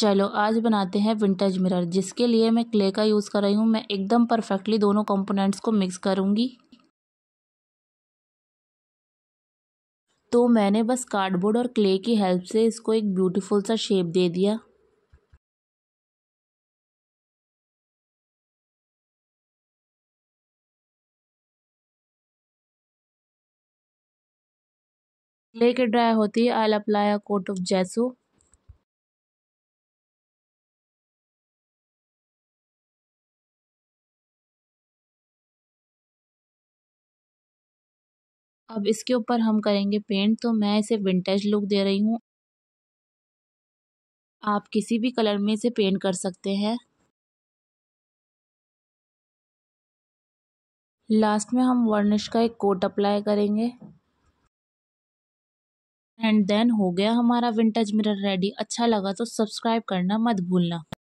चलो आज बनाते हैं विंटेज मिरर जिसके लिए मैं क्ले का यूज़ कर रही हूँ मैं एकदम परफेक्टली दोनों कंपोनेंट्स को मिक्स करूँगी तो मैंने बस कार्डबोर्ड और क्ले की हेल्प से इसको एक ब्यूटीफुल सा शेप दे दिया क्ले के ड्राई होती है I apply a coat of gesso अब इसके ऊपर हम करेंगे पेंट तो मैं इसे विंटेज लुक दे रही हूँ आप किसी भी कलर में इसे पेंट कर सकते हैं लास्ट में हम वर्निश का एक कोट अप्लाई करेंगे एंड देन हो गया हमारा विंटेज मिरर रेडी अच्छा लगा तो सब्सक्राइब करना मत भूलना